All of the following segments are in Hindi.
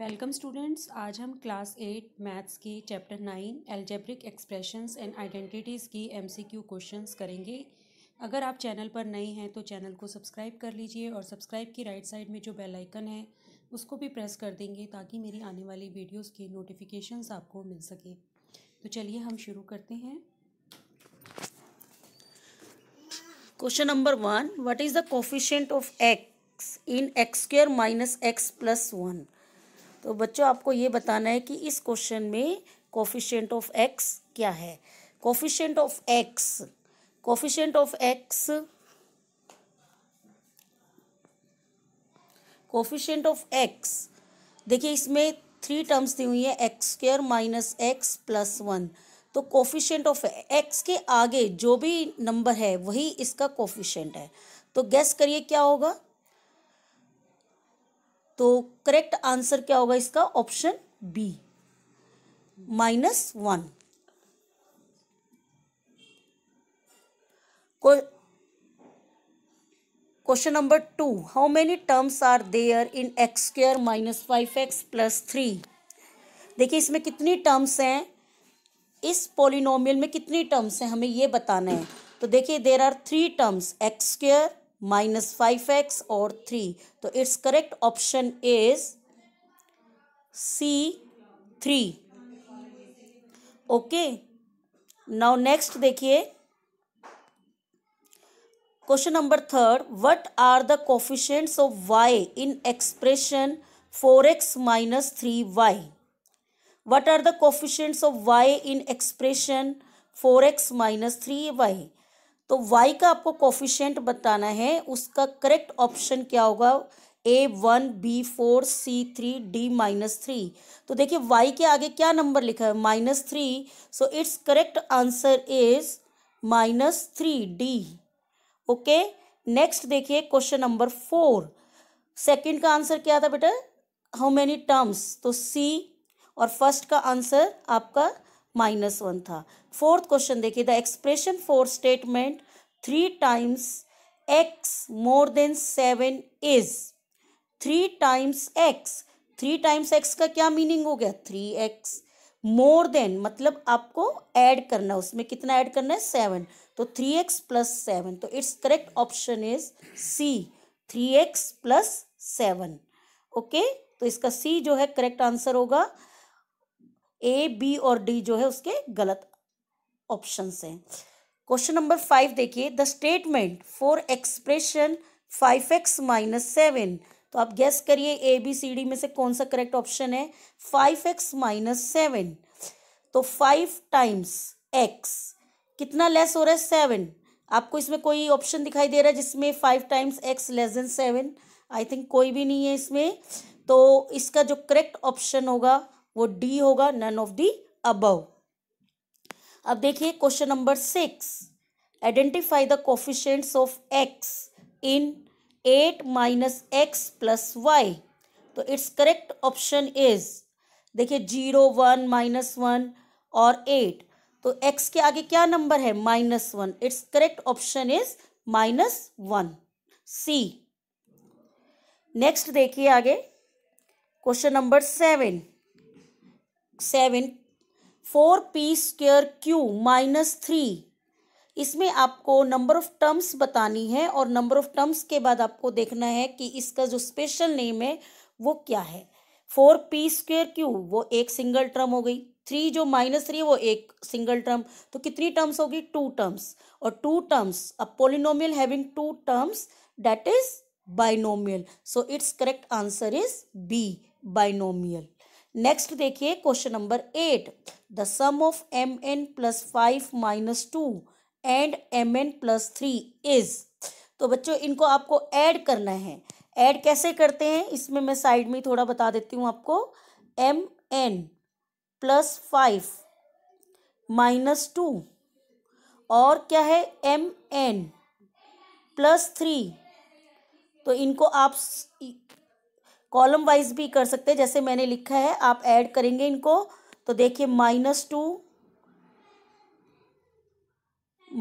वेलकम स्टूडेंट्स आज हम क्लास एट मैथ्स की chapter nine algebraic expressions and identities की एमसीक्यू क्वेश्चंस करेंगे अगर आप चैनल पर नए हैं तो चैनल को सब्सक्राइब कर लीजिए और सब्सक्राइब की राइट साइड में जो बेल आइकन है उसको भी प्रेस कर देंगे ताकि मेरी आने वाली वीडियोज़ की नोटिफिकेशंस आपको मिल सके तो चलिए हम शुरू करते हैं question number one what is the coefficient of X in X square minus X plus one तो बच्चों आपको ये बताना है कि इस क्वेश्चन में कोफिशेंट ऑफ एक्स क्या है coefficient of X coefficient of X coefficient of X देखिए इसमें थ्री टर्म्स दी हुई है X square minus X plus one तो कोफिशेंट ऑफ एक्स के आगे जो भी नंबर है वही इसका कोफिशेंट है तो गैस करिए क्या होगा तो करेक्ट आंसर क्या होगा इसका option B minus one question number two how many terms are there in X square minus five X plus three देखिए इसमें कितनी टर्म्स हैं इस पोलिनोमियल में कितनी टर्म्स हैं हमें ये बताना है तो देखिए there are three terms X square minus five X और थ्री तो it's correct option is C three okay now next देखिए question number third what are the coefficients of Y in expression four X minus three Y what are the coefficients of Y in expression four X minus three Y तो वाई का आपको कॉफिशेंट बताना है उसका करेक्ट ऑप्शन क्या होगा A one B four C three D minus three तो देखिए वाई के आगे क्या नंबर लिखा है minus three so it's correct answer is minus three D okay next देखिए क्वेश्चन नंबर फोर सेकेंड का आंसर क्या था बेटा हाउ मेनी टर्म्स तो सी और फर्स्ट का आंसर आपका माइनस वन था फोर्थ क्वेश्चन देखिए the expression for statement three times X more than seven is three times X three times X का क्या मीनिंग हो गया थ्री एक्स मोर देन मतलब आपको ऐड करना है उसमें कितना ऐड करना है सेवन तो थ्री एक्स प्लस सेवन तो it's correct option is C three x plus seven okay तो इसका सी जो है करेक्ट आंसर होगा ए बी और डी जो है उसके गलत ऑप्शन हैं क्वेश्चन नंबर फाइव देखिए the statement for expression five X minus seven तो आप गैस करिए ए बी सी डी में से कौन सा करेक्ट ऑप्शन है फाइव एक्स माइनस सेवन तो फाइव टाइम्स एक्स कितना लेस हो रहा है सेवन आपको इसमें कोई ऑप्शन दिखाई दे रहा है जिसमें five times X less than seven I think कोई भी नहीं है इसमें तो इसका जो करेक्ट ऑप्शन होगा वो डी होगा नन ऑफ दी अबव अब देखिए question number six identify the coefficients of X in eight minus X plus Y तो इट्स करेक्ट ऑप्शन इज देखिए जीरो वन माइनस वन और एट तो एक्स के आगे क्या नंबर है minus one it's correct option is minus one C next देखिए आगे question number seven seven four P square Q minus three इसमें आपको नंबर ऑफ टर्म्स बतानी है और नंबर ऑफ टर्म्स के बाद आपको देखना है कि इसका जो स्पेशल नेम है वो क्या है फोर पी स्क्र क्यू वो एक सिंगल टर्म हो गई थ्री जो माइनस थ्री वो एक सिंगल टर्म तो कितनी टर्म्स होगी टू टर्म्स और two terms a polynomial having two terms that is binomial so it's correct answer is B binomial next देखिए question number eight the sum of m n plus five minus two and m n plus three is तो बच्चों इनको आपको ऐड करना है ऐड कैसे करते हैं इसमें मैं साइड में थोड़ा बता देती हूँ आपको m n plus five minus two और क्या है एम एन प्लस थ्री तो इनको आप कॉलम वाइज भी कर सकते हैं जैसे मैंने लिखा है आप ऐड करेंगे इनको तो देखिए minus two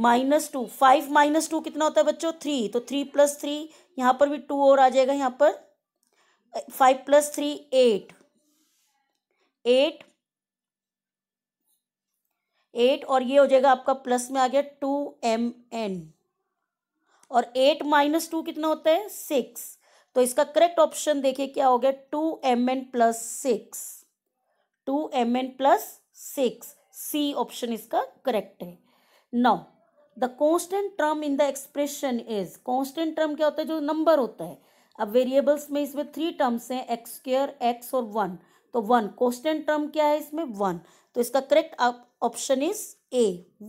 minus two five minus two कितना होता है बच्चों थ्री तो थ्री प्लस थ्री यहाँ पर भी टू और आ जाएगा यहाँ पर five plus three eight eight eight और ये हो जाएगा आपका प्लस में आ गया टू एम एन और एट माइनस टू कितना होता है सिक्स तो इसका करेक्ट ऑप्शन देखिए क्या हो गया two m n plus six two m n plus six C option इसका करेक्ट है now the constant term in the expression is constant term क्या होता है जो नंबर होता है अब वेरिएबल्स में इसमें थ्री टर्म्स हैं एक्स स्क्र एक्स और वन तो वन कॉन्स्टेंट टर्म क्या है इसमें वन तो इसका correct option is A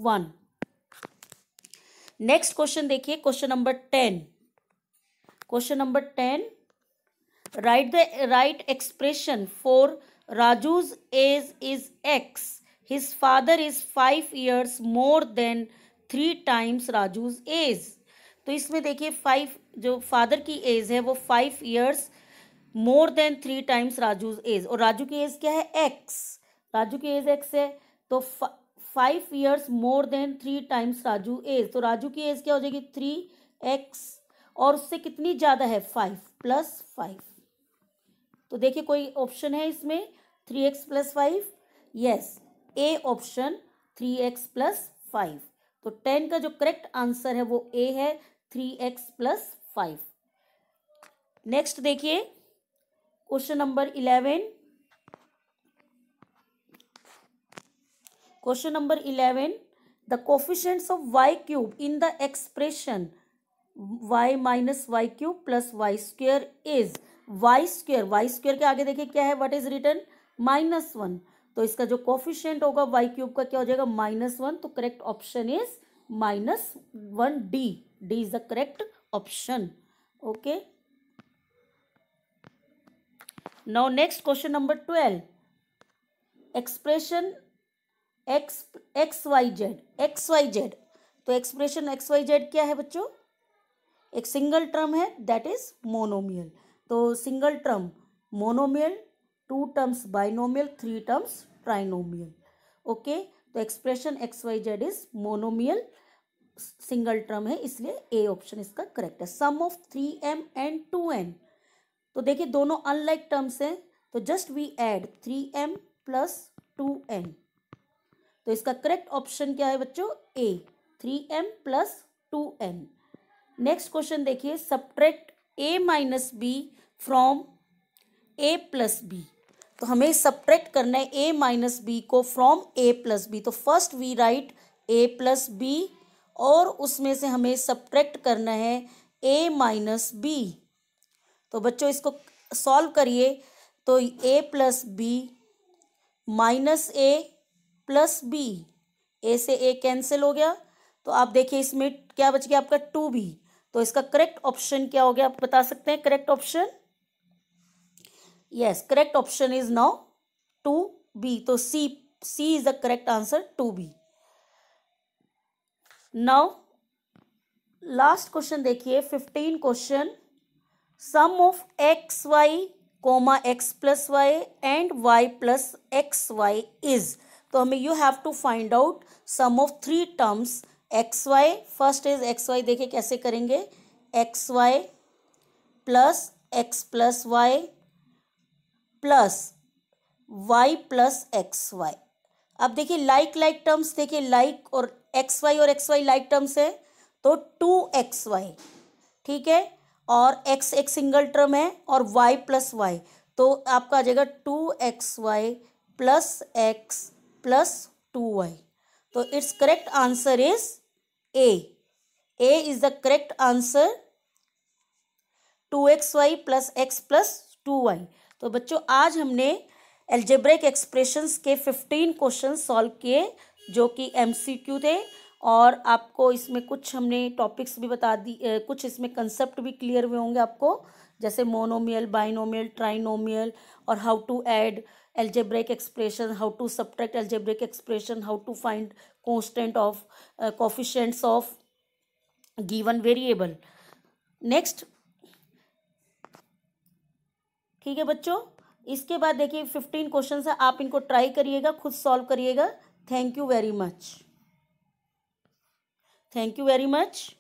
one next question देखिए question number ten question number ten write the right expression for Raju's age is x his father is five years more than three times Raju's age तो इसमें देखिए फाइव जो फादर की एज है वो five years more than three times Raju's age और राजू की एज क्या है एक्स राजू की एज एक्स है तो five years more than three times Raju age तो राजू की एज क्या हो जाएगी थ्री एक्स और उससे कितनी ज़्यादा है फाइव प्लस फाइव तो देखिए कोई ऑप्शन है इसमें three x plus five yes A option three x plus five तो टेन का जो करेक्ट आंसर है वो ए है three x plus five next देखिए question number eleven question number eleven the coefficients of y cube in the expression y minus y cube plus y square is y square y square के आगे देखिए क्या है what is return minus one तो इसका जो कॉफिशियंट होगा वाई क्यूब का क्या हो जाएगा माइनस वन तो correct option is minus one D D is the correct option okay now next question number twelve expression x x y z x y z तो एक्सप्रेशन एक्स वाई जेड क्या है बच्चों एक सिंगल टर्म है दैट इज मोनोमियल तो single term monomial two terms binomial three terms trinomial okay तो expression x y z is monomial single term है इसलिए ए ऑप्शन इसका करेक्ट है sum of three m and two m तो देखिए दोनों अनलाइक टर्म्स हैं तो just we add three m plus two m तो इसका करेक्ट ऑप्शन क्या है बच्चों A three m plus two n next question देखिए subtract a minus b from a plus b तो हमें सब्ट्रैक्ट करना है ए माइनस बी को फ्रॉम ए प्लस बी तो first we write a plus B और उसमें से हमें सब्ट्रैक्ट करना है ए माइनस बी तो बच्चों इसको सॉल्व करिए तो a plus b minus a plus b a से ए कैंसिल हो गया तो आप देखिए इसमें क्या बच गया आपका टू बी तो इसका करेक्ट ऑप्शन क्या हो गया आप बता सकते हैं correct option yes correct option is now two b तो C C is the correct answer two b now last question देखिए fifteen question sum of x y comma x plus y and y plus x y is तो हमें you have to find out sum of three terms x y first is x y देखे कैसे करेंगे x y plus x plus y plus y plus x y अब देखिए लाइक लाइक टर्म्स देखिए लाइक और एक्स वाई और एक्स वाई लाइक टर्म्स है तो टू एक्स वाई ठीक है और एक्स एक सिंगल टर्म है और वाई प्लस वाई तो आपका आ जाएगा two x y plus x plus two y तो it's correct answer is A A is the correct answer two x y plus x plus two y तो बच्चों आज हमने एल्जेब्रिक एक्सप्रेशंस के फिफ्टीन क्वेश्चन सॉल्व किए जो कि एमसीक्यू थे और आपको इसमें कुछ हमने टॉपिक्स भी बता दी कुछ इसमें कंसेप्ट भी क्लियर हुए होंगे आपको जैसे मोनोमियल बाइनोमियल ट्राइनोमियल और how to add algebraic expression how to subtract algebraic expression how to find constant of uh, coefficients of given variable next ठीक है बच्चों इसके बाद देखिए फिफ्टीन क्वेश्चन है आप इनको ट्राई करिएगा खुद सॉल्व करिएगा thank you very much thank you very much